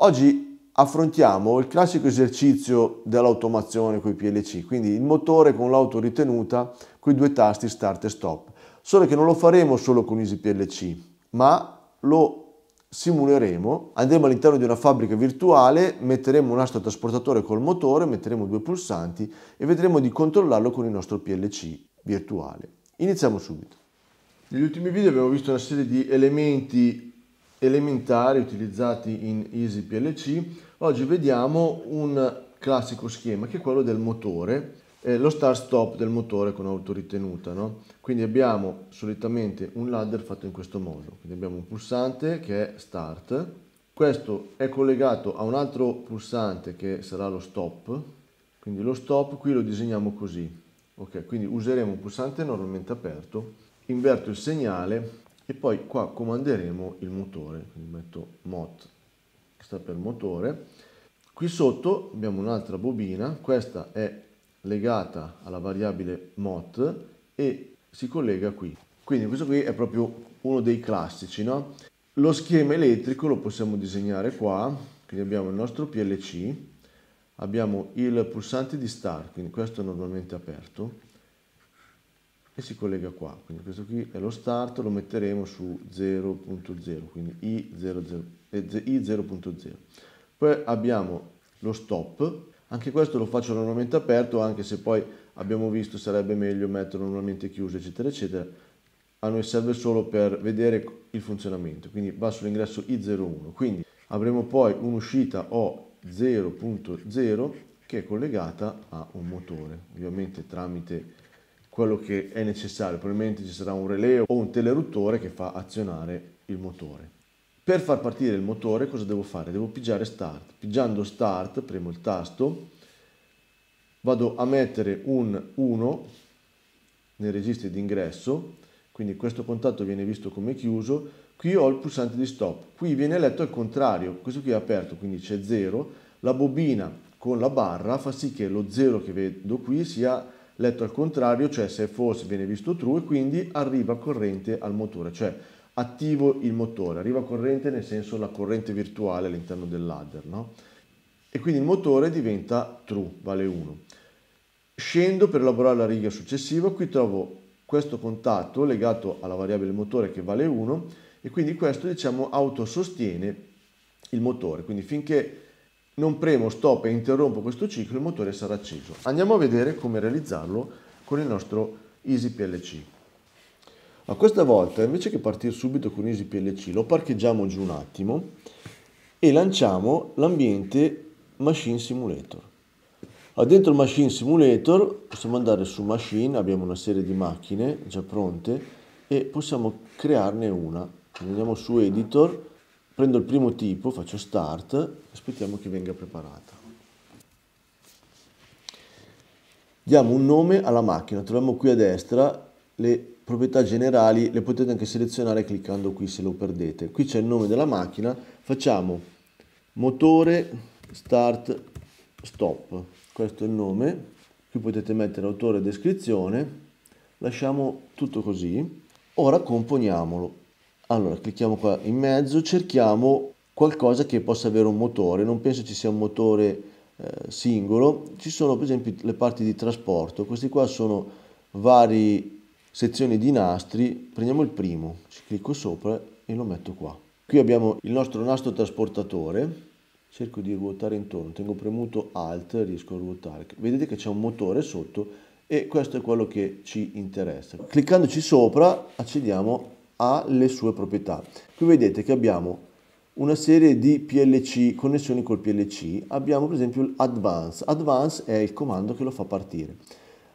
Oggi affrontiamo il classico esercizio dell'automazione con i PLC, quindi il motore con l'auto ritenuta con i due tasti start e stop, solo che non lo faremo solo con Easy PLC, ma lo simuleremo, andremo all'interno di una fabbrica virtuale, metteremo un astrotrasportatore col motore, metteremo due pulsanti e vedremo di controllarlo con il nostro PLC virtuale. Iniziamo subito. Negli ultimi video abbiamo visto una serie di elementi elementari utilizzati in Easy PLC, oggi vediamo un classico schema che è quello del motore, eh, lo start stop del motore con autoritenuta. No? Quindi abbiamo solitamente un ladder fatto in questo modo, quindi abbiamo un pulsante che è start, questo è collegato a un altro pulsante che sarà lo stop, quindi lo stop qui lo disegniamo così, ok? Quindi useremo un pulsante normalmente aperto, inverto il segnale e poi qua comanderemo il motore, quindi metto mot che sta per motore. Qui sotto abbiamo un'altra bobina, questa è legata alla variabile mot e si collega qui. Quindi questo qui è proprio uno dei classici, no? Lo schema elettrico lo possiamo disegnare qua, quindi abbiamo il nostro PLC, abbiamo il pulsante di start, quindi questo è normalmente aperto, e si collega qua. Quindi questo qui è lo start, lo metteremo su 0.0, quindi I0.0. Eh, I0 poi abbiamo lo stop, anche questo lo faccio normalmente aperto, anche se poi abbiamo visto sarebbe meglio metterlo normalmente chiuso, eccetera, eccetera. A noi serve solo per vedere il funzionamento, quindi va sull'ingresso I01. Quindi avremo poi un'uscita O0.0 che è collegata a un motore, ovviamente tramite quello che è necessario, probabilmente ci sarà un releo o un teleruttore che fa azionare il motore. Per far partire il motore cosa devo fare? Devo pigiare start. Pigiando start, premo il tasto, vado a mettere un 1 nel registro d'ingresso, quindi questo contatto viene visto come chiuso, qui ho il pulsante di stop, qui viene letto al contrario, questo qui è aperto, quindi c'è 0, la bobina con la barra fa sì che lo 0 che vedo qui sia Letto al contrario, cioè se è false viene visto true e quindi arriva corrente al motore, cioè attivo il motore, arriva corrente nel senso la corrente virtuale all'interno del ladder, no? E quindi il motore diventa true, vale 1. Scendo per elaborare la riga successiva, qui trovo questo contatto legato alla variabile motore che vale 1 e quindi questo diciamo autosostiene il motore, quindi finché non premo stop e interrompo questo ciclo, il motore sarà acceso. Andiamo a vedere come realizzarlo con il nostro Easy PLC. Ma questa volta, invece che partire subito con Easy PLC, lo parcheggiamo giù un attimo e lanciamo l'ambiente Machine Simulator. Allora, dentro Machine Simulator possiamo andare su Machine, abbiamo una serie di macchine già pronte e possiamo crearne una. Andiamo su Editor, prendo il primo tipo, faccio start, aspettiamo che venga preparata. Diamo un nome alla macchina, troviamo qui a destra le proprietà generali, le potete anche selezionare cliccando qui se lo perdete. Qui c'è il nome della macchina, facciamo motore start stop, questo è il nome, qui potete mettere autore e descrizione, lasciamo tutto così, ora componiamolo. Allora, clicchiamo qua in mezzo, cerchiamo qualcosa che possa avere un motore, non penso ci sia un motore eh, singolo, ci sono per esempio le parti di trasporto, questi qua sono varie sezioni di nastri, prendiamo il primo, ci clicco sopra e lo metto qua. Qui abbiamo il nostro nastro trasportatore, cerco di ruotare intorno, tengo premuto Alt, riesco a ruotare. Vedete che c'è un motore sotto e questo è quello che ci interessa. Cliccandoci sopra accediamo ha le sue proprietà. Qui vedete che abbiamo una serie di PLC, connessioni col PLC, abbiamo per esempio l'advance. Advance è il comando che lo fa partire.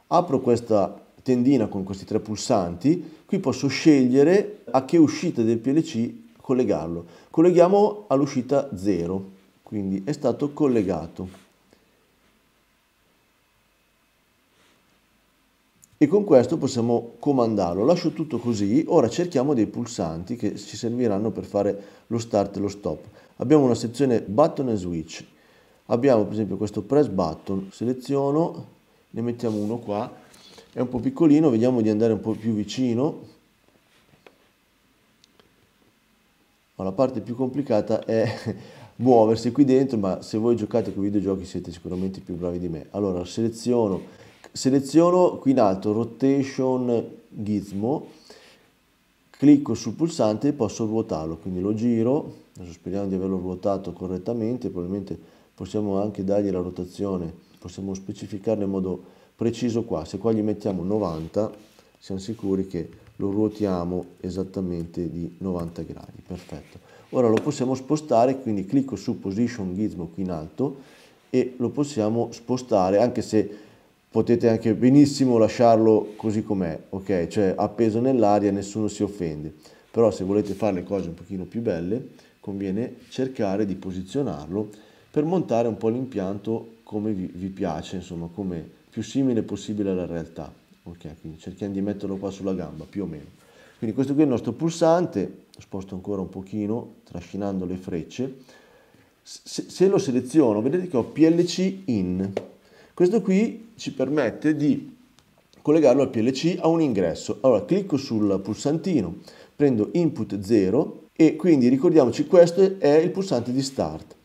Apro questa tendina con questi tre pulsanti, qui posso scegliere a che uscita del PLC collegarlo. Colleghiamo all'uscita 0, quindi è stato collegato. e con questo possiamo comandarlo. Lascio tutto così, ora cerchiamo dei pulsanti che ci serviranno per fare lo start e lo stop. Abbiamo una sezione button e switch, abbiamo per esempio questo press button, seleziono, ne mettiamo uno qua, è un po' piccolino, vediamo di andare un po' più vicino. Ma la parte più complicata è muoversi qui dentro, ma se voi giocate con videogiochi siete sicuramente più bravi di me. Allora seleziono seleziono qui in alto Rotation Gizmo, clicco sul pulsante e posso ruotarlo, quindi lo giro, adesso speriamo di averlo ruotato correttamente, probabilmente possiamo anche dargli la rotazione, possiamo specificarlo in modo preciso qua, se qua gli mettiamo 90 siamo sicuri che lo ruotiamo esattamente di 90 gradi, perfetto. Ora lo possiamo spostare, quindi clicco su Position Gizmo qui in alto e lo possiamo spostare anche se potete anche benissimo lasciarlo così com'è, ok? Cioè appeso nell'aria, nessuno si offende. Però se volete fare le cose un pochino più belle, conviene cercare di posizionarlo per montare un po' l'impianto come vi, vi piace, insomma, come più simile possibile alla realtà. Ok, quindi cerchiamo di metterlo qua sulla gamba, più o meno. Quindi questo qui è il nostro pulsante, lo sposto ancora un pochino, trascinando le frecce. Se, se lo seleziono, vedete che ho PLC in, questo qui ci permette di collegarlo al PLC a un ingresso. Allora clicco sul pulsantino, prendo input 0 e quindi ricordiamoci questo è il pulsante di start.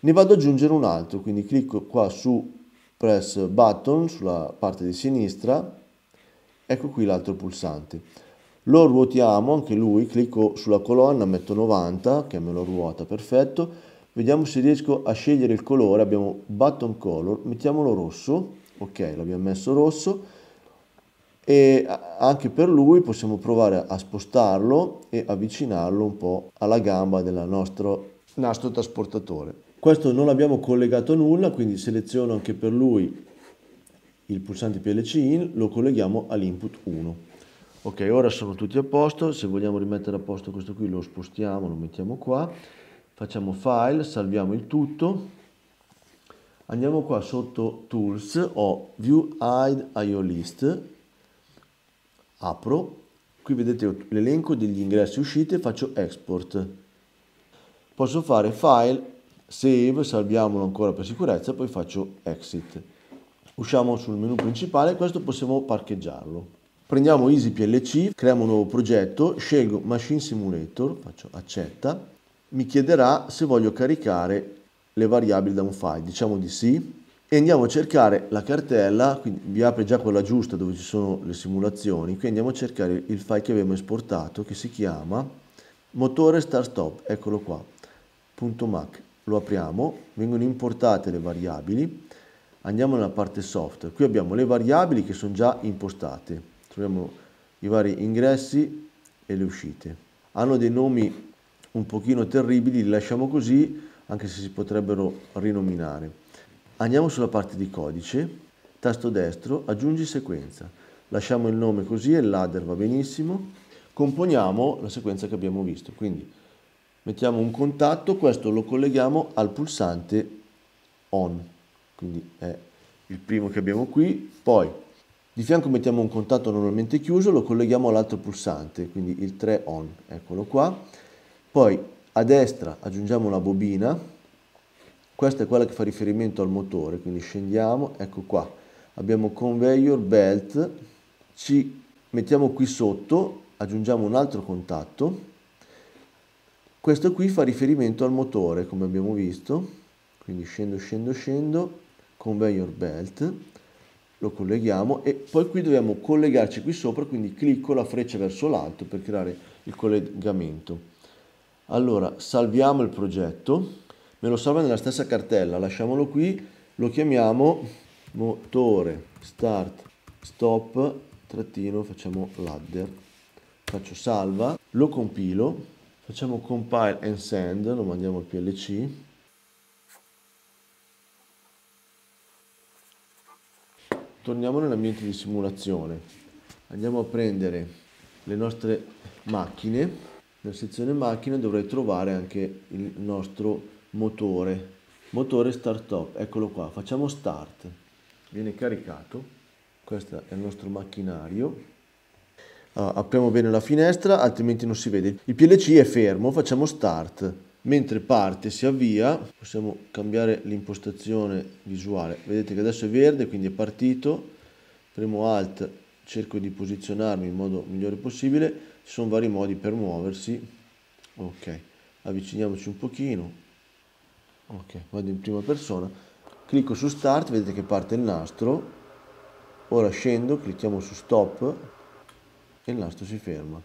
Ne vado ad aggiungere un altro, quindi clicco qua su press button sulla parte di sinistra, ecco qui l'altro pulsante. Lo ruotiamo, anche lui, clicco sulla colonna, metto 90 che me lo ruota, perfetto Vediamo se riesco a scegliere il colore, abbiamo button color, mettiamolo rosso, ok l'abbiamo messo rosso e anche per lui possiamo provare a spostarlo e avvicinarlo un po' alla gamba del nostro nastro trasportatore. Questo non abbiamo collegato nulla, quindi seleziono anche per lui il pulsante PLC in, lo colleghiamo all'input 1. Ok, ora sono tutti a posto, se vogliamo rimettere a posto questo qui lo spostiamo, lo mettiamo qua facciamo file, salviamo il tutto, andiamo qua sotto tools, o view hide IO list, apro, qui vedete l'elenco degli ingressi e uscite, faccio export, posso fare file, save, salviamolo ancora per sicurezza, poi faccio exit. Usciamo sul menu principale, questo possiamo parcheggiarlo. Prendiamo Easy PLC, creiamo un nuovo progetto, scelgo Machine Simulator, faccio accetta, mi chiederà se voglio caricare le variabili da un file, diciamo di sì, e andiamo a cercare la cartella, quindi vi apre già quella giusta dove ci sono le simulazioni, qui andiamo a cercare il file che abbiamo esportato che si chiama motore star stop, eccolo qua, .mac, lo apriamo, vengono importate le variabili, andiamo nella parte software, qui abbiamo le variabili che sono già impostate, troviamo i vari ingressi e le uscite, hanno dei nomi un pochino terribili, li lasciamo così, anche se si potrebbero rinominare. Andiamo sulla parte di codice, tasto destro, aggiungi sequenza. Lasciamo il nome così e il l'adder va benissimo. Componiamo la sequenza che abbiamo visto, quindi mettiamo un contatto, questo lo colleghiamo al pulsante on, quindi è il primo che abbiamo qui, poi di fianco mettiamo un contatto normalmente chiuso, lo colleghiamo all'altro pulsante, quindi il 3 on, eccolo qua, poi a destra aggiungiamo una bobina, questa è quella che fa riferimento al motore, quindi scendiamo, ecco qua, abbiamo conveyor belt, ci mettiamo qui sotto, aggiungiamo un altro contatto, questo qui fa riferimento al motore come abbiamo visto, quindi scendo, scendo, scendo, conveyor belt, lo colleghiamo e poi qui dobbiamo collegarci qui sopra, quindi clicco la freccia verso l'alto per creare il collegamento. Allora, salviamo il progetto, me lo salva nella stessa cartella, lasciamolo qui, lo chiamiamo motore start stop trattino, facciamo ladder, faccio salva, lo compilo, facciamo compile and send, lo mandiamo al PLC, torniamo nell'ambiente di simulazione, andiamo a prendere le nostre macchine, nella sezione macchina dovrei trovare anche il nostro motore motore startup eccolo qua facciamo start viene caricato questo è il nostro macchinario allora, ah, apriamo bene la finestra altrimenti non si vede il PLC è fermo facciamo start mentre parte si avvia possiamo cambiare l'impostazione visuale vedete che adesso è verde quindi è partito premo alt cerco di posizionarmi in modo migliore possibile, ci sono vari modi per muoversi, ok, avviciniamoci un pochino, ok, vado in prima persona, clicco su start, vedete che parte il nastro, ora scendo, clicchiamo su stop e il nastro si ferma,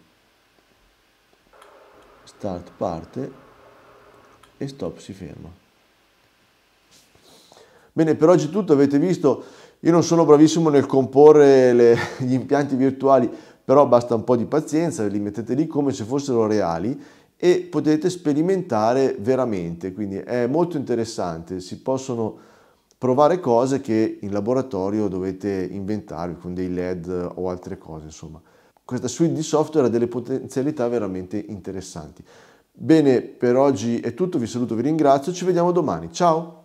start parte e stop si ferma. Bene, per oggi è tutto, avete visto io non sono bravissimo nel comporre le, gli impianti virtuali, però basta un po' di pazienza, li mettete lì come se fossero reali e potete sperimentare veramente, quindi è molto interessante, si possono provare cose che in laboratorio dovete inventare con dei LED o altre cose, insomma. Questa suite di software ha delle potenzialità veramente interessanti. Bene, per oggi è tutto, vi saluto, vi ringrazio, ci vediamo domani, ciao!